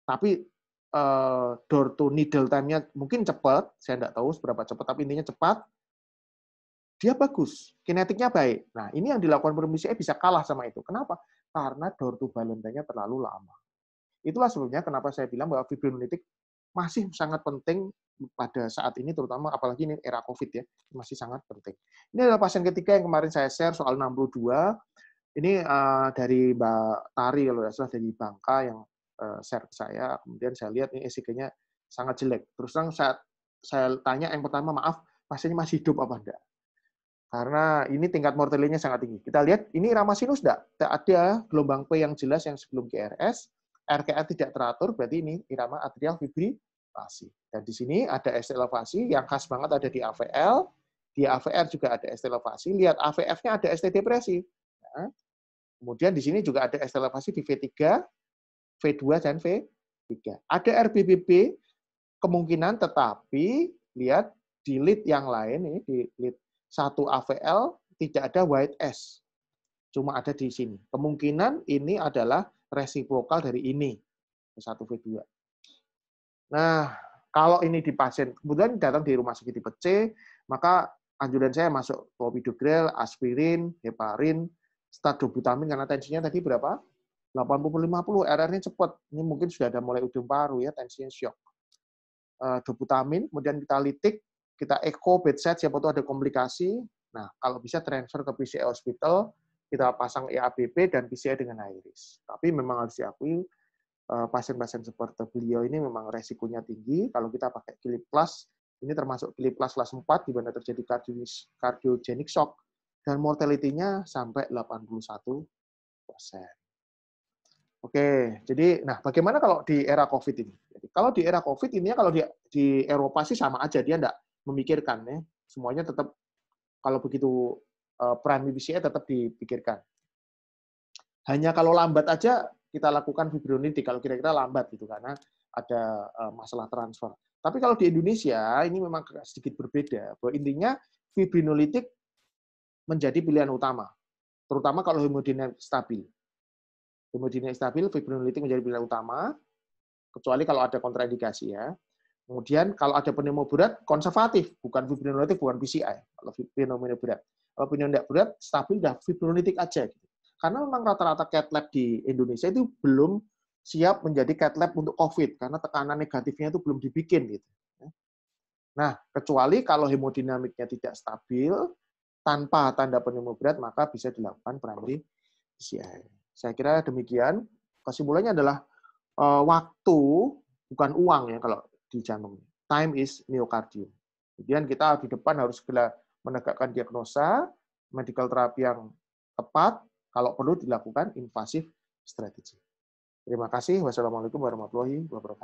tapi uh, door to needle time-nya mungkin cepat, saya tidak tahu seberapa cepat, tapi intinya cepat. Dia bagus, kinetiknya baik. Nah, ini yang dilakukan permisi eh, bisa kalah sama itu. Kenapa? Karena door to balance-nya terlalu lama. Itulah sebenarnya kenapa saya bilang bahwa fibrinolitik masih sangat penting pada saat ini terutama apalagi ini era Covid ya, masih sangat penting. Ini adalah pasien ketiga yang kemarin saya share soal 62. Ini uh, dari Mbak Tari kalau tidak salah dari Bangka yang uh, share ke saya. Kemudian saya lihat ini ECG-nya sangat jelek. Terus terang saya, saya tanya yang pertama, maaf, pasiennya masih hidup apa enggak? Karena ini tingkat mortalitinya sangat tinggi. Kita lihat, ini sinus enggak? Tidak ada gelombang P yang jelas yang sebelum GRS. RKR tidak teratur, berarti ini irama atrial fibril elevasi. Dan di sini ada ST elevasi yang khas banget ada di AVL, di AVR juga ada ST elevasi. Lihat AVF-nya ada ST depresi. Ya. kemudian di sini juga ada ST elevasi di V3, V2 dan V3. Ada RBBB kemungkinan tetapi lihat di lead yang lain ini di lead 1 AVL tidak ada white S. Cuma ada di sini. Kemungkinan ini adalah resiprokal dari ini. V1, V2. Nah, kalau ini di pasien, kemudian datang di rumah sakit tipe C, maka anjuran saya masuk clopidogrel, aspirin, heparin, stat karena tensinya tadi berapa? 80-50, RR-nya cepat. Ini mungkin sudah ada mulai ujung paru ya, tensinya shock. Eh, dobutamin, kemudian kita litik, kita echo bedside, siapa tuh ada komplikasi. Nah, kalau bisa transfer ke PCI e Hospital, kita pasang EABP dan PCI e dengan iris. Tapi memang harus diakui, Eh, pasien-pasien seperti beliau ini memang resikonya tinggi. Kalau kita pakai Clip Plus, ini termasuk Clip Plus kelas 4 di mana terjadi cardiogenic shock dan mortality-nya sampai 81 persen. Oke, jadi nah bagaimana kalau di era COVID ini? Jadi, kalau di era COVID ini ya, kalau di, di Eropa sih sama aja dia tidak memikirkan ya, semuanya tetap kalau begitu eh, peran BCA e tetap dipikirkan. Hanya kalau lambat aja kita lakukan fibrinolitik kalau kira-kira lambat gitu karena ada eh, masalah transfer. Tapi kalau di Indonesia ini memang sedikit berbeda. Bahwa intinya fibrinolitik menjadi pilihan utama, terutama kalau hemodinamik stabil. Hemodinamik stabil, fibrinolitik menjadi pilihan utama, kecuali kalau ada kontraindikasi ya. Kemudian kalau ada pneumo berat, konservatif, bukan fibrinolitik, bukan PCI. Kalau pneumonia berat, kalau pneumonia berat, stabil, dah fibrinolitik aja. Gitu. Karena memang rata-rata cat lab di Indonesia itu belum siap menjadi cat lab untuk COVID karena tekanan negatifnya itu belum dibikin gitu. Ya. Nah, kecuali kalau hemodinamiknya tidak stabil tanpa tanda pneumo berat maka bisa dilakukan primary PCI. Saya kira demikian. Kesimpulannya adalah eh, waktu bukan uang ya kalau di jantung. Time is myocardium. Kemudian kita di depan harus segera menegakkan diagnosa, medical terapi yang tepat, kalau perlu dilakukan invasif strategi. Terima kasih. Wassalamualaikum warahmatullahi wabarakatuh.